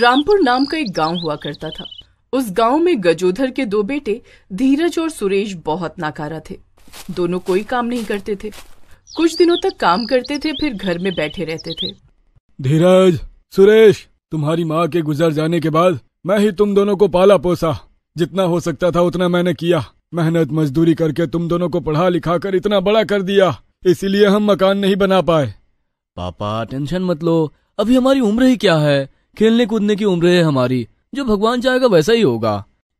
रामपुर नाम का एक गांव हुआ करता था उस गांव में गजोधर के दो बेटे धीरज और सुरेश बहुत नाकारा थे दोनों कोई काम नहीं करते थे कुछ दिनों तक काम करते थे फिर घर में बैठे रहते थे धीरज सुरेश तुम्हारी माँ के गुजर जाने के बाद मैं ही तुम दोनों को पाला पोसा जितना हो सकता था उतना मैंने किया मेहनत मजदूरी करके तुम दोनों को पढ़ा लिखा कर इतना बड़ा कर दिया इसीलिए हम मकान नहीं बना पाए पापा टेंशन मत लो अभी हमारी उम्र ही क्या है खेलने कूदने की उम्र है हमारी जो भगवान चाहेगा वैसा ही होगा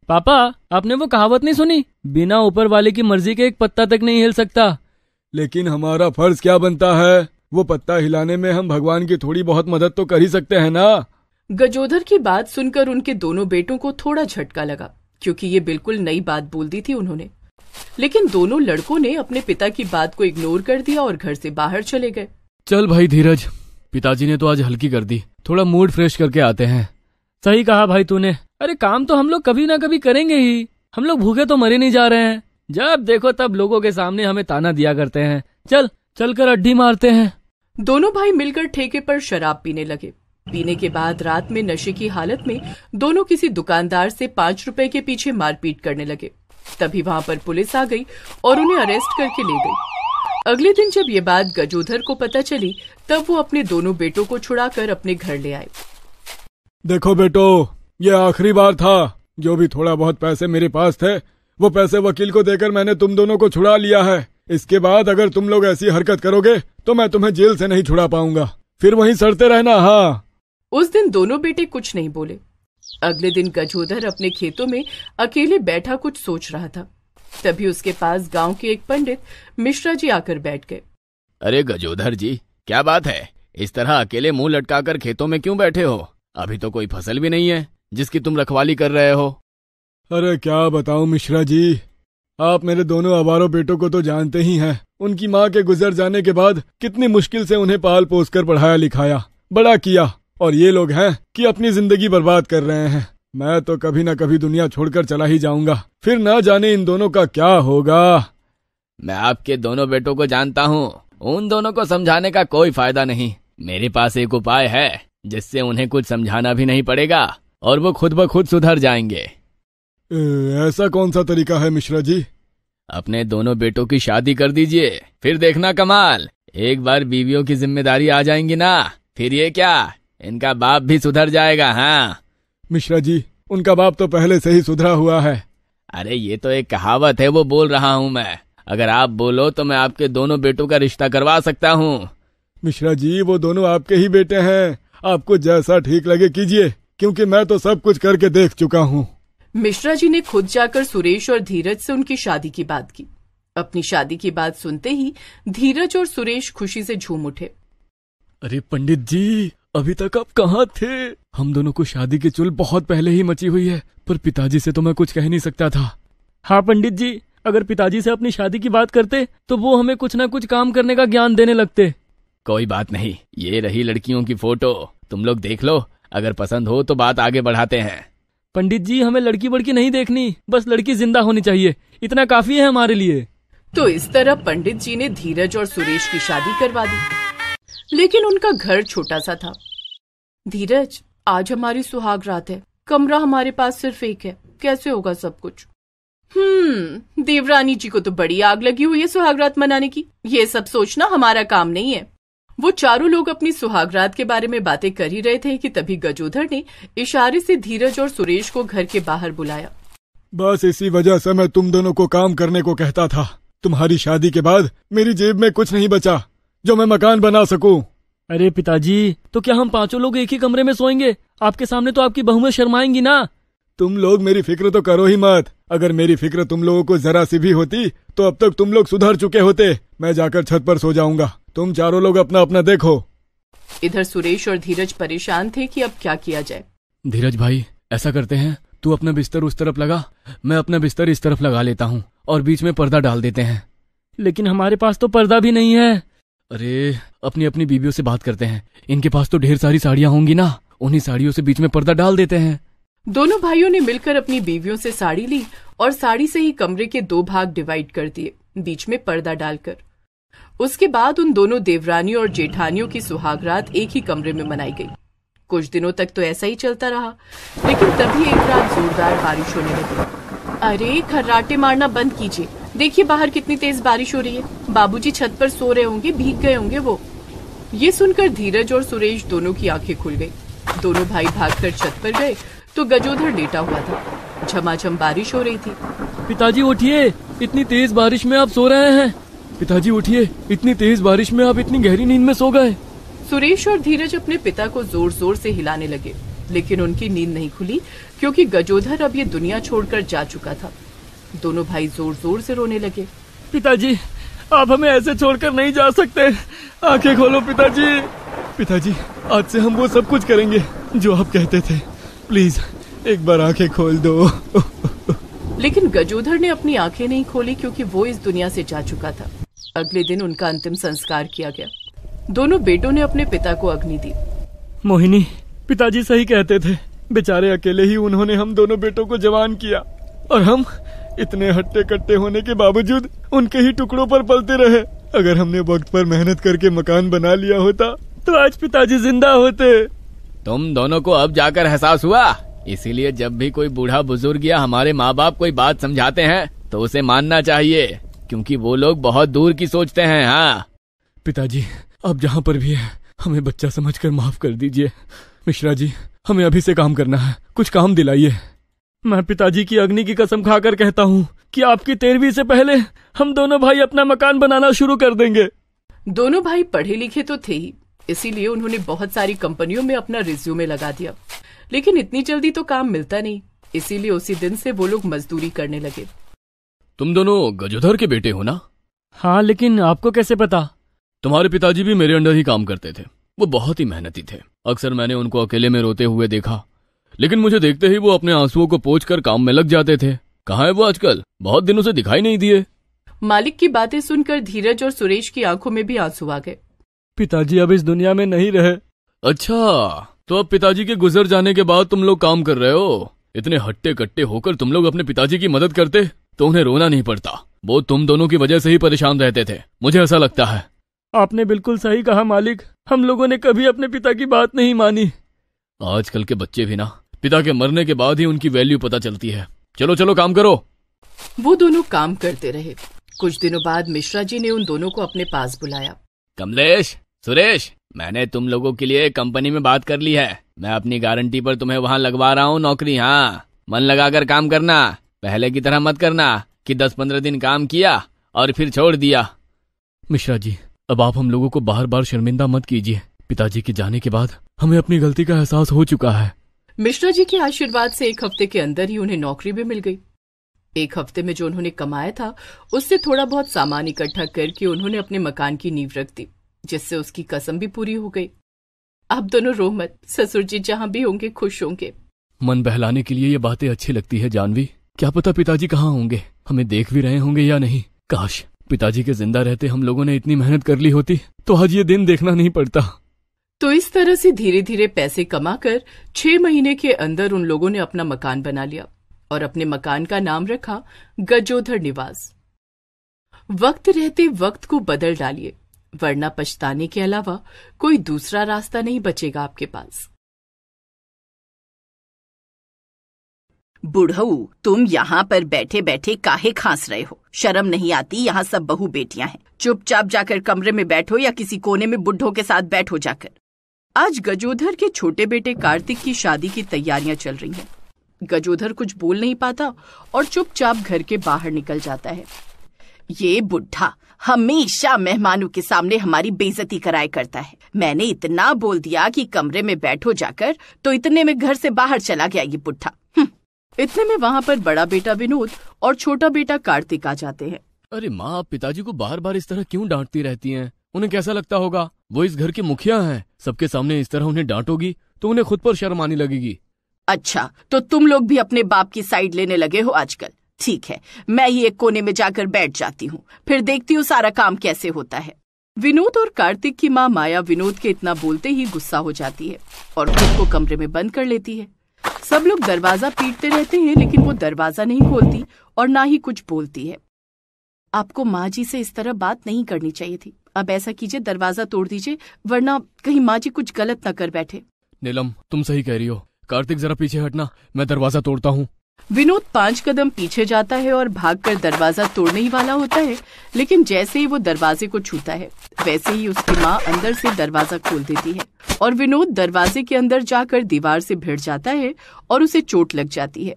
पापा आपने वो कहावत नहीं सुनी बिना ऊपर वाले की मर्जी के एक पत्ता तक नहीं हिल सकता लेकिन हमारा फर्ज क्या बनता है वो पत्ता हिलाने में हम भगवान की थोड़ी बहुत मदद तो कर ही सकते हैं ना गजोधर की बात सुनकर उनके दोनों बेटों को थोड़ा झटका लगा क्योंकि ये बिल्कुल नई बात बोल दी थी उन्होंने लेकिन दोनों लड़कों ने अपने पिता की बात को इग्नोर कर दिया और घर से बाहर चले गए चल भाई धीरज पिताजी ने तो आज हल्की कर दी थोड़ा मूड फ्रेश करके आते हैं सही कहा भाई तूने अरे काम तो हम लोग कभी ना कभी करेंगे ही हम लोग भूखे तो मरे नहीं जा रहे हैं जब देखो तब लोगों के सामने हमें ताना दिया करते हैं चल चल कर अड्डी मारते हैं दोनों भाई मिलकर ठेके पर शराब पीने लगे पीने के बाद रात में नशे की हालत में दोनों किसी दुकानदार से पाँच रुपए के पीछे मारपीट करने लगे तभी वहाँ पर पुलिस आ गई और उन्हें अरेस्ट करके ले गई अगले दिन जब ये बात गजोधर को पता चली तब वो अपने दोनों बेटों को छुड़ाकर अपने घर ले आए देखो बेटो ये आखिरी बार था जो भी थोड़ा बहुत पैसे मेरे पास थे वो पैसे वकील को देकर मैंने तुम दोनों को छुड़ा लिया है इसके बाद अगर तुम लोग ऐसी हरकत करोगे तो मैं तुम्हें जेल से नहीं छुड़ा पाऊंगा फिर वहीं सड़ते रहना हाँ उस दिन दोनों बेटे कुछ नहीं बोले अगले दिन गजोधर अपने खेतों में अकेले बैठा कुछ सोच रहा था तभी उसके पास गांव के एक पंडित मिश्रा जी आकर बैठ गए अरे गजोधर जी क्या बात है इस तरह अकेले मुंह लटकाकर खेतों में क्यों बैठे हो अभी तो कोई फसल भी नहीं है जिसकी तुम रखवाली कर रहे हो अरे क्या बताऊं मिश्रा जी आप मेरे दोनों आवारों बेटों को तो जानते ही हैं उनकी माँ के गुजर जाने के बाद कितनी मुश्किल से उन्हें पाल पोस कर पढ़ाया लिखाया बड़ा किया और ये लोग हैं कि अपनी जिंदगी बर्बाद कर रहे हैं मैं तो कभी ना कभी दुनिया छोड़कर चला ही जाऊंगा फिर ना जाने इन दोनों का क्या होगा मैं आपके दोनों बेटों को जानता हूँ उन दोनों को समझाने का कोई फायदा नहीं मेरे पास एक उपाय है जिससे उन्हें कुछ समझाना भी नहीं पड़ेगा और वो खुद ब खुद सुधर जाएंगे ऐसा कौन सा तरीका है मिश्रा जी अपने दोनों बेटों की शादी कर दीजिए फिर देखना कमाल एक बार बीवियों की जिम्मेदारी आ जाएंगी ना फिर ये क्या इनका बाप भी सुधर जाएगा हाँ मिश्रा जी उनका बाप तो पहले से ही सुधरा हुआ है अरे ये तो एक कहावत है वो बोल रहा हूँ मैं अगर आप बोलो तो मैं आपके दोनों बेटों का रिश्ता करवा सकता हूँ मिश्रा जी वो दोनों आपके ही बेटे हैं आपको जैसा ठीक लगे कीजिए क्योंकि मैं तो सब कुछ करके देख चुका हूँ मिश्रा जी ने खुद जाकर सुरेश और धीरज से उनकी शादी की बात की अपनी शादी की बात सुनते ही धीरज और सुरेश खुशी से झूम उठे अरे पंडित जी अभी तक आप कहाँ थे हम दोनों को शादी की चुल बहुत पहले ही मची हुई है पर पिताजी से तो मैं कुछ कह नहीं सकता था हाँ पंडित जी अगर पिताजी से अपनी शादी की बात करते तो वो हमें कुछ ना कुछ काम करने का ज्ञान देने लगते कोई बात नहीं ये रही लड़कियों की फोटो तुम लोग देख लो अगर पसंद हो तो बात आगे बढ़ाते हैं पंडित जी हमें लड़की बड़की नहीं देखनी बस लड़की जिंदा होनी चाहिए इतना काफी है हमारे लिए तो इस तरह पंडित जी ने धीरज और सुरेश की शादी करवा दी लेकिन उनका घर छोटा सा था धीरज आज हमारी सुहाग रात है कमरा हमारे पास सिर्फ एक है कैसे होगा सब कुछ हम्म देवरानी जी को तो बड़ी आग लगी हुई है सुहागरात मनाने की ये सब सोचना हमारा काम नहीं है वो चारों लोग अपनी सुहागरात के बारे में बातें कर ही रहे थे कि तभी गजोधर ने इशारे से धीरज और सुरेश को घर के बाहर बुलाया बस इसी वजह से मैं तुम दोनों को काम करने को कहता था तुम्हारी शादी के बाद मेरी जेब में कुछ नहीं बचा जो मैं मकान बना सकूं। अरे पिताजी तो क्या हम पांचों लोग एक ही कमरे में सोएंगे आपके सामने तो आपकी बहुएं शर्माएंगी ना तुम लोग मेरी फिक्र तो करो ही मत अगर मेरी फिक्र तुम लोगों को जरा सी भी होती तो अब तक तुम लोग सुधर चुके होते मैं जाकर छत पर सो जाऊंगा तुम चारों लोग अपना अपना देखो इधर सुरेश और धीरज परेशान थे कि अब क्या किया जाए धीरज भाई ऐसा करते हैं तू अपना बिस्तर उस तरफ लगा मैं अपना बिस्तर इस तरफ लगा लेता हूँ और बीच में पर्दा डाल देते हैं लेकिन हमारे पास तो पर्दा भी नहीं है अरे अपनी अपनी बीबियों से बात करते हैं इनके पास तो ढेर सारी साड़ियाँ होंगी ना उन्हीं साड़ियों से बीच में पर्दा डाल देते हैं दोनों भाइयों ने मिलकर अपनी बीवियों से साड़ी ली और साड़ी से ही कमरे के दो भाग डिवाइड कर दिए बीच में पर्दा डालकर उसके बाद उन दोनों देवरानियों और जेठानियों की सुहागरात एक ही कमरे में मनाई गई कुछ दिनों तक तो ऐसा ही चलता रहा लेकिन तभी एक रात जोरदार बारिश होने लगी अरे खर्राटे मारना बंद कीजिए देखिए बाहर कितनी तेज बारिश हो रही है बाबूजी छत पर सो रहे होंगे भीग गए होंगे वो ये सुनकर धीरज और सुरेश दोनों की आंखें खुल गई दोनों भाई भागकर छत पर गए तो गजोधर लेटा हुआ था झमाझम बारिश हो रही थी पिताजी उठिए इतनी तेज बारिश में आप सो रहे हैं पिताजी उठिए इतनी तेज बारिश में आप इतनी गहरी नींद में सो गए सुरेश और धीरज अपने पिता को जोर जोर से हिलाने लगे लेकिन उनकी नींद नहीं खुली क्योंकि गजोधर अब ये दुनिया छोड़कर जा चुका था दोनों भाई जोर जोर से रोने लगे पिताजी आप हमें ऐसे छोड़कर नहीं जा सकते आंखें खोलो पिताजी पिताजी आज से हम वो सब कुछ करेंगे जो आप कहते थे प्लीज एक बार आंखें खोल दो लेकिन गजोधर ने अपनी आंखें नहीं खोली क्योंकि वो इस दुनिया से जा चुका था अगले दिन उनका अंतिम संस्कार किया गया दोनों बेटों ने अपने पिता को अग्नि दी मोहिनी पिताजी सही कहते थे बेचारे अकेले ही उन्होंने हम दोनों बेटों को जवान किया और हम इतने हट्टे कट्टे होने के बावजूद उनके ही टुकड़ों पर पलते रहे अगर हमने वक्त पर मेहनत करके मकान बना लिया होता तो आज पिताजी जिंदा होते तुम दोनों को अब जाकर एहसास हुआ इसीलिए जब भी कोई बूढ़ा बुजुर्ग या हमारे माँ बाप कोई बात समझाते हैं तो उसे मानना चाहिए क्योंकि वो लोग बहुत दूर की सोचते हैं हाँ पिताजी आप जहाँ पर भी है हमें बच्चा समझकर माफ कर दीजिए मिश्रा जी हमें अभी से काम करना है कुछ काम दिलाइए मैं पिताजी की अग्नि की कसम खाकर कहता हूँ कि आपकी तेरहवीं से पहले हम दोनों भाई अपना मकान बनाना शुरू कर देंगे दोनों भाई पढ़े लिखे तो थे ही इसीलिए उन्होंने बहुत सारी कंपनियों में अपना रिज्यूमे लगा दिया लेकिन इतनी जल्दी तो काम मिलता नहीं इसीलिए उसी दिन से वो लोग मजदूरी करने लगे तुम दोनों गजोधर के बेटे हो ना हाँ लेकिन आपको कैसे पता तुम्हारे पिताजी भी मेरे अंडर ही काम करते थे वो बहुत ही मेहनती थे अक्सर मैंने उनको अकेले में रोते हुए देखा लेकिन मुझे देखते ही वो अपने आंसुओं को पोछ कर काम में लग जाते थे कहाँ है वो आजकल बहुत दिनों से दिखाई नहीं दिए मालिक की बातें सुनकर धीरज और सुरेश की आंखों में भी आंसू आ गए पिताजी अब इस दुनिया में नहीं रहे अच्छा तो अब पिताजी के गुजर जाने के बाद तुम लोग काम कर रहे हो इतने हट्टे कट्टे होकर तुम लोग अपने पिताजी की मदद करते तो उन्हें रोना नहीं पड़ता वो तुम दोनों की वजह से ही परेशान रहते थे मुझे ऐसा लगता है आपने बिल्कुल सही कहा मालिक हम लोगों ने कभी अपने पिता की बात नहीं मानी आजकल के बच्चे भी ना पिता के मरने के बाद ही उनकी वैल्यू पता चलती है चलो चलो काम करो वो दोनों काम करते रहे कुछ दिनों बाद मिश्रा जी ने उन दोनों को अपने पास बुलाया कमलेश सुरेश मैंने तुम लोगों के लिए कंपनी में बात कर ली है मैं अपनी गारंटी पर तुम्हें वहाँ लगवा रहा हूँ नौकरी हाँ मन लगाकर काम करना पहले की तरह मत करना कि दस पंद्रह दिन काम किया और फिर छोड़ दिया मिश्रा जी अब आप हम लोगों को बार बार शर्मिंदा मत कीजिए पिताजी के जाने के बाद हमें अपनी गलती का एहसास हो चुका है मिश्रा जी के आशीर्वाद से एक हफ्ते के अंदर ही उन्हें नौकरी भी मिल गई एक हफ्ते में जो उन्होंने कमाया था उससे थोड़ा बहुत सामान इकट्ठा करके उन्होंने अपने मकान की नींव रख दी जिससे उसकी कसम भी पूरी हो गई आप दोनों रो मत ससुर जी जहाँ भी होंगे खुश होंगे मन बहलाने के लिए ये बातें अच्छी लगती है जानवी क्या पता पिताजी कहाँ होंगे हमें देख भी रहे होंगे या नहीं काश पिताजी के जिंदा रहते हम लोगों ने इतनी मेहनत कर ली होती तो आज ये दिन देखना नहीं पड़ता तो इस तरह से धीरे धीरे पैसे कमाकर छह महीने के अंदर उन लोगों ने अपना मकान बना लिया और अपने मकान का नाम रखा गजोधर निवास वक्त रहते वक्त को बदल डालिए वरना पछताने के अलावा कोई दूसरा रास्ता नहीं बचेगा आपके पास बुढ़ऊ तुम यहाँ पर बैठे बैठे काहे खांस रहे हो शर्म नहीं आती यहाँ सब बहु बेटियां हैं चुपचाप जाकर कमरे में बैठो या किसी कोने में बुढ़ो के साथ बैठो जाकर आज गजोधर के छोटे बेटे कार्तिक की शादी की तैयारियां चल रही हैं। गजोधर कुछ बोल नहीं पाता और चुपचाप घर के बाहर निकल जाता है ये बुढ़ा हमेशा मेहमानों के सामने हमारी बेजती कराए करता है मैंने इतना बोल दिया कि कमरे में बैठो जाकर तो इतने में घर से बाहर चला गया ये बुढ़ा हम्म। इतने में वहाँ पर बड़ा बेटा विनोद और छोटा बेटा कार्तिक आ जाते हैं अरे माँ आप पिताजी को बार बार इस तरह क्यों डांटती रहती हैं? उन्हें कैसा लगता होगा वो इस घर के मुखिया हैं सबके सामने इस तरह उन्हें डांटोगी तो उन्हें खुद पर शर्म आने लगेगी अच्छा तो तुम लोग भी अपने बाप की साइड लेने लगे हो आजकल ठीक है मैं ही एक कोने में जाकर बैठ जाती हूँ फिर देखती हूँ सारा काम कैसे होता है विनोद और कार्तिक की माँ माया विनोद के इतना बोलते ही गुस्सा हो जाती है और खुद को कमरे में बंद कर लेती है सब लोग दरवाजा पीटते रहते हैं लेकिन वो दरवाजा नहीं खोलती और ना ही कुछ बोलती है आपको माँ जी से इस तरह बात नहीं करनी चाहिए थी अब ऐसा कीजिए दरवाजा तोड़ दीजिए वरना कहीं माँ जी कुछ गलत न कर बैठे नीलम तुम सही कह रही हो कार्तिक जरा पीछे हटना मैं दरवाजा तोड़ता हूँ विनोद पांच कदम पीछे जाता है और भागकर दरवाजा तोड़ने ही वाला होता है लेकिन जैसे ही वो दरवाजे को छूता है वैसे ही उसकी माँ अंदर से दरवाजा खोल देती है और विनोद दरवाजे के अंदर जाकर दीवार से भिड़ जाता है और उसे चोट लग जाती है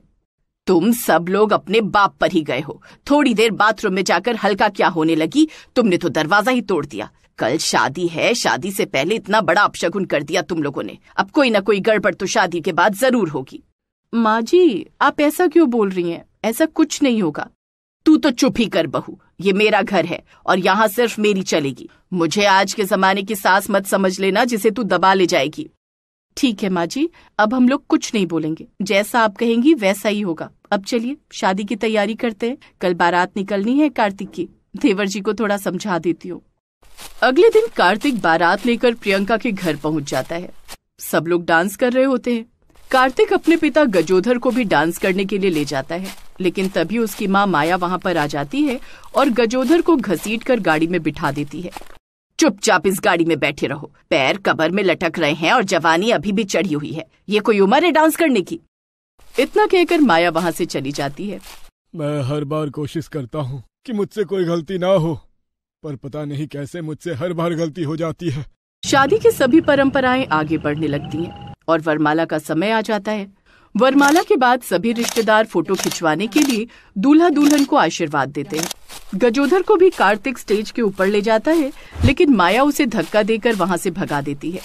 तुम सब लोग अपने बाप पर ही गए हो थोड़ी देर बाथरूम में जाकर हल्का क्या होने लगी तुमने तो दरवाजा ही तोड़ दिया कल शादी है शादी से पहले इतना बड़ा अपशगुन कर दिया तुम लोगों ने अब कोई ना कोई गड़बड़ तो शादी के बाद जरूर होगी माँ जी आप ऐसा क्यों बोल रही हैं ऐसा कुछ नहीं होगा तू तो चुप ही कर बहू ये मेरा घर है और यहाँ सिर्फ मेरी चलेगी मुझे आज के जमाने की सास मत समझ लेना जिसे तू दबा ले जाएगी ठीक है माँ जी अब हम लोग कुछ नहीं बोलेंगे जैसा आप कहेंगी वैसा ही होगा अब चलिए शादी की तैयारी करते हैं कल बारात निकलनी है कार्तिक की देवर जी को थोड़ा समझा देती हूँ अगले दिन कार्तिक बारात लेकर प्रियंका के घर पहुँच जाता है सब लोग डांस कर रहे होते हैं कार्तिक अपने पिता गजोधर को भी डांस करने के लिए ले जाता है लेकिन तभी उसकी माँ माया वहाँ पर आ जाती है और गजोधर को घसीट कर गाड़ी में बिठा देती है चुपचाप इस गाड़ी में बैठे रहो पैर कबर में लटक रहे हैं और जवानी अभी भी चढ़ी हुई है ये कोई उम्र है डांस करने की इतना कहकर माया वहाँ से चली जाती है मैं हर बार कोशिश करता हूँ कि मुझसे कोई गलती ना हो पर पता नहीं कैसे मुझसे हर बार गलती हो जाती है शादी की सभी परंपराएं आगे बढ़ने लगती हैं और वरमाला का समय आ जाता है वरमाला के बाद सभी रिश्तेदार फोटो खिंचवाने के लिए दूल्हा दुल्हन को आशीर्वाद देते हैं गजोधर को भी कार्तिक स्टेज के ऊपर ले जाता है लेकिन माया उसे धक्का देकर वहाँ से भगा देती है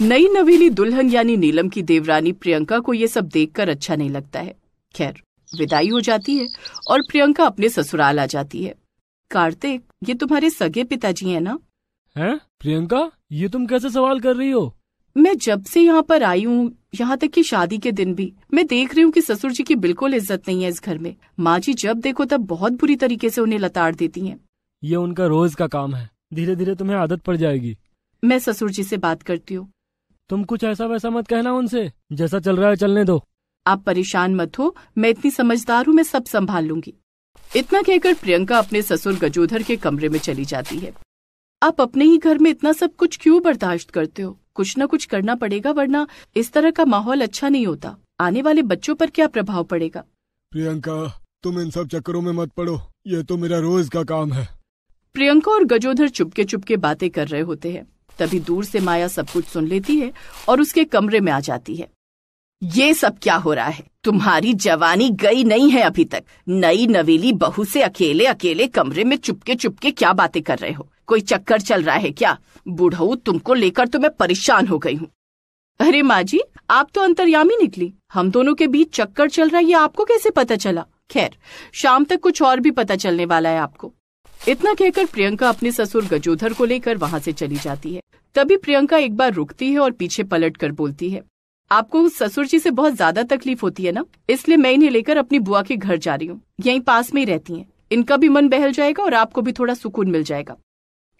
नई नवीली दुल्हन यानी नीलम की देवरानी प्रियंका को ये सब देख अच्छा नहीं लगता है खैर विदाई हो जाती है और प्रियंका अपने ससुराल आ जाती है कार्तिक ये तुम्हारे सगे पिताजी है ना है प्रियंका ये तुम कैसे सवाल कर रही हो मैं जब से यहाँ पर आई हूँ यहाँ तक कि शादी के दिन भी मैं देख रही हूँ कि ससुर जी की बिल्कुल इज्जत नहीं है इस घर में माँ जी जब देखो तब बहुत बुरी तरीके से उन्हें लताड़ देती हैं। ये उनका रोज का काम है धीरे धीरे तुम्हें आदत पड़ जाएगी मैं ससुर जी से बात करती हूँ तुम कुछ ऐसा वैसा मत कहना उनसे जैसा चल रहा है चलने दो आप परेशान मत हो मैं इतनी समझदार हूँ मैं सब संभाल लूंगी इतना कहकर प्रियंका अपने ससुर गजोधर के कमरे में चली जाती है आप अपने ही घर में इतना सब कुछ क्यों बर्दाश्त करते हो कुछ न कुछ करना पड़ेगा वरना इस तरह का माहौल अच्छा नहीं होता आने वाले बच्चों पर क्या प्रभाव पड़ेगा प्रियंका तुम इन सब चक्करों में मत पड़ो ये तो मेरा रोज का काम है प्रियंका और गजोधर चुपके चुपके बातें कर रहे होते हैं तभी दूर से माया सब कुछ सुन लेती है और उसके कमरे में आ जाती है ये सब क्या हो रहा है तुम्हारी जवानी गई नहीं है अभी तक नई नवेली बहू से अकेले अकेले कमरे में चुपके चुपके क्या बातें कर रहे हो कोई चक्कर चल रहा है क्या बुढ़ऊ तुमको लेकर तो मैं परेशान हो गई हूँ अरे माँ जी आप तो अंतर्यामी निकली हम दोनों के बीच चक्कर चल रहा है ये आपको कैसे पता चला खैर शाम तक कुछ और भी पता चलने वाला है आपको इतना कहकर प्रियंका अपने ससुर गजोधर को लेकर वहाँ से चली जाती है तभी प्रियंका एक बार रुकती है और पीछे पलट कर बोलती है आपको उस ससुर जी से बहुत ज्यादा तकलीफ होती है ना इसलिए मैं इन्हें लेकर अपनी बुआ के घर जा रही हूँ यहीं पास में ही रहती हैं। इनका भी मन बहल जाएगा और आपको भी थोड़ा सुकून मिल जाएगा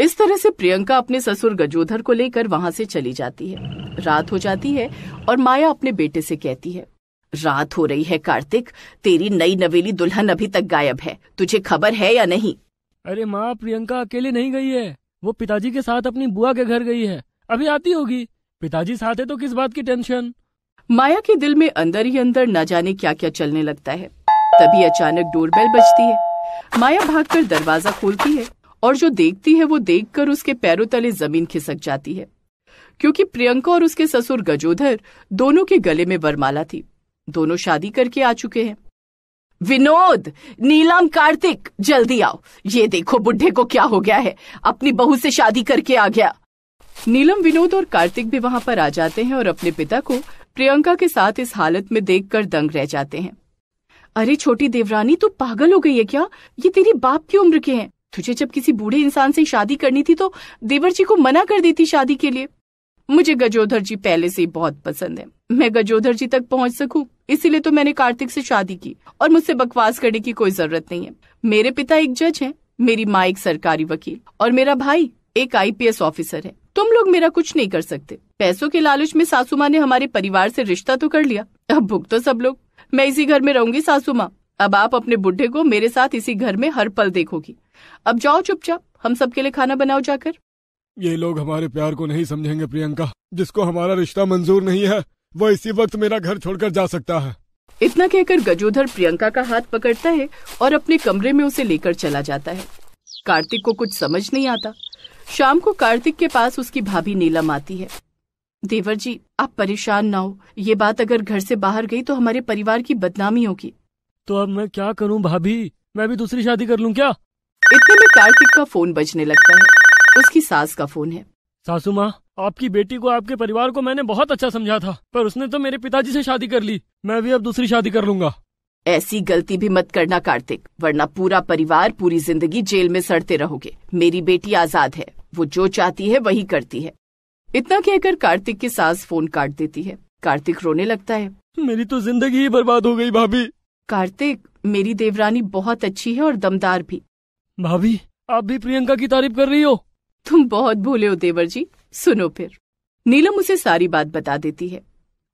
इस तरह से प्रियंका अपने ससुर गजोधर को लेकर वहां से चली जाती है रात हो जाती है और माया अपने बेटे से कहती है रात हो रही है कार्तिक तेरी नई नवेली दुल्हन अभी तक गायब है तुझे खबर है या नहीं अरे माँ प्रियंका अकेले नहीं गई है वो पिताजी के साथ अपनी बुआ के घर गई है अभी आती होगी पिताजी साथ है तो किस बात की टेंशन माया के दिल में अंदर ही अंदर न जाने क्या क्या चलने लगता है तभी अचानक डोरबेल बजती है माया भागकर दरवाजा खोलती है और जो देखती है वो देखकर उसके पैरों तले जमीन खिसक जाती है क्योंकि प्रियंका और उसके ससुर गजोधर दोनों के गले में वरमाला थी दोनों शादी करके आ चुके हैं विनोद नीलम कार्तिक जल्दी आओ ये देखो बुढ़े को क्या हो गया है अपनी बहू से शादी करके आ गया नीलम विनोद और कार्तिक भी वहां पर आ जाते हैं और अपने पिता को प्रियंका के साथ इस हालत में देखकर दंग रह जाते हैं अरे छोटी देवरानी तू पागल हो गई है क्या ये तेरी बाप की उम्र के हैं तुझे जब किसी बूढ़े इंसान से शादी करनी थी तो देवर जी को मना कर देती शादी के लिए मुझे गजोधर जी पहले से ही बहुत पसंद है मैं गजोधर जी तक पहुंच सकूं इसीलिए तो मैंने कार्तिक से शादी की और मुझसे बकवास करने की कोई जरूरत नहीं है मेरे पिता एक जज हैं, मेरी माँ एक सरकारी वकील और मेरा भाई एक आईपीएस ऑफिसर है तुम लोग मेरा कुछ नहीं कर सकते पैसों के लालच में सासू माँ ने हमारे परिवार से रिश्ता तो कर लिया अब भुगतो सब लोग मैं इसी घर में रहूंगी सासू माँ अब आप अपने बुढ़े को मेरे साथ इसी घर में हर पल देखोगी अब जाओ चुपचाप हम सबके लिए खाना बनाओ जाकर ये लोग हमारे प्यार को नहीं समझेंगे प्रियंका जिसको हमारा रिश्ता मंजूर नहीं है वो इसी वक्त मेरा घर छोड़कर जा सकता है इतना कहकर गजोधर प्रियंका का हाथ पकड़ता है और अपने कमरे में उसे लेकर चला जाता है कार्तिक को कुछ समझ नहीं आता शाम को कार्तिक के पास उसकी भाभी नीलम आती है देवर जी आप परेशान ना हो ये बात अगर घर से बाहर गई तो हमारे परिवार की बदनामी होगी तो अब मैं क्या करूं भाभी मैं भी दूसरी शादी कर लूं क्या इतने में कार्तिक का फोन बजने लगता है उसकी सास का फोन है सासू माँ आपकी बेटी को आपके परिवार को मैंने बहुत अच्छा समझा था पर उसने तो मेरे पिताजी से शादी कर ली मैं भी अब दूसरी शादी कर लूंगा ऐसी गलती भी मत करना कार्तिक वरना पूरा परिवार पूरी जिंदगी जेल में सड़ते रहोगे मेरी बेटी आजाद है वो जो चाहती है वही करती है इतना कहकर कार्तिक की सास फोन काट देती है कार्तिक रोने लगता है मेरी तो जिंदगी ही बर्बाद हो गई भाभी कार्तिक मेरी देवरानी बहुत अच्छी है और दमदार भी भाभी आप भी प्रियंका की तारीफ कर रही हो तुम बहुत भोले हो देवर जी सुनो फिर नीलम उसे सारी बात बता देती है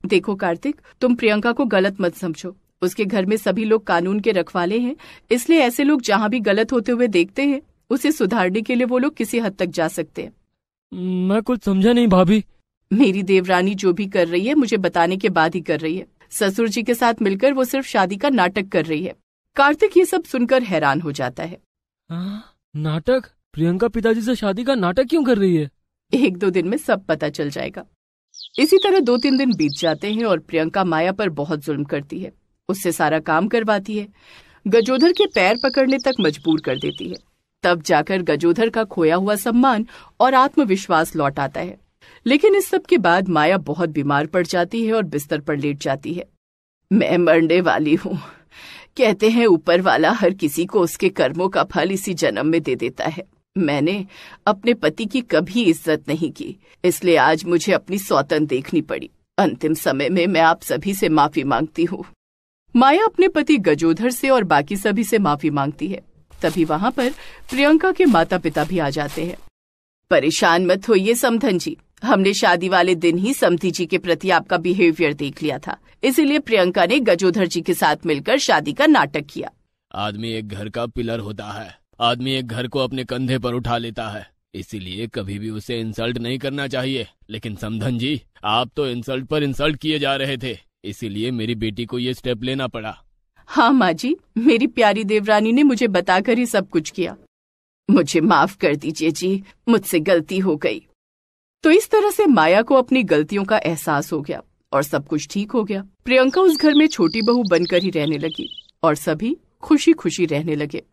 देखो कार्तिक तुम प्रियंका को गलत मत समझो उसके घर में सभी लोग कानून के रखवाले हैं इसलिए ऐसे लोग जहाँ भी गलत होते हुए देखते हैं उसे सुधारने के लिए वो लोग किसी हद तक जा सकते हैं मैं कुछ समझा नहीं भाभी मेरी देवरानी जो भी कर रही है मुझे बताने के बाद ही कर रही है ससुर जी के साथ मिलकर वो सिर्फ शादी का नाटक कर रही है कार्तिक ये सब सुनकर हैरान हो जाता है आ, नाटक प्रियंका पिताजी से शादी का नाटक क्यों कर रही है एक दो दिन में सब पता चल जाएगा इसी तरह दो तीन दिन बीत जाते हैं और प्रियंका माया पर बहुत जुल्म करती है उससे सारा काम करवाती है गजोधर के पैर पकड़ने तक मजबूर कर देती है तब जाकर गजोधर का खोया हुआ सम्मान और आत्मविश्वास लौट आता है लेकिन इस सब के बाद माया बहुत बीमार पड़ जाती है और बिस्तर पर लेट जाती है मैं मरने वाली हूँ कहते हैं ऊपर वाला हर किसी को उसके कर्मों का फल इसी जन्म में दे देता है मैंने अपने पति की कभी इज्जत नहीं की इसलिए आज मुझे अपनी सौतन देखनी पड़ी अंतिम समय में मैं आप सभी से माफी मांगती हूँ माया अपने पति गजोधर से और बाकी सभी से माफी मांगती है तभी वहाँ पर प्रियंका के माता पिता भी आ जाते हैं परेशान मत ये समधन जी हमने शादी वाले दिन ही समती जी के प्रति आपका बिहेवियर देख लिया था इसीलिए प्रियंका ने गजोधर जी के साथ मिलकर शादी का नाटक किया आदमी एक घर का पिलर होता है आदमी एक घर को अपने कंधे पर उठा लेता है इसीलिए कभी भी उसे इंसल्ट नहीं करना चाहिए लेकिन समधन जी आप तो इंसल्ट पर इंसल्ट किए जा रहे थे इसीलिए मेरी बेटी को ये स्टेप लेना पड़ा हाँ माँ जी मेरी प्यारी देवरानी ने मुझे बताकर ही सब कुछ किया मुझे माफ कर दीजिए जी मुझसे गलती हो गई तो इस तरह से माया को अपनी गलतियों का एहसास हो गया और सब कुछ ठीक हो गया प्रियंका उस घर में छोटी बहू बनकर ही रहने लगी और सभी खुशी खुशी रहने लगे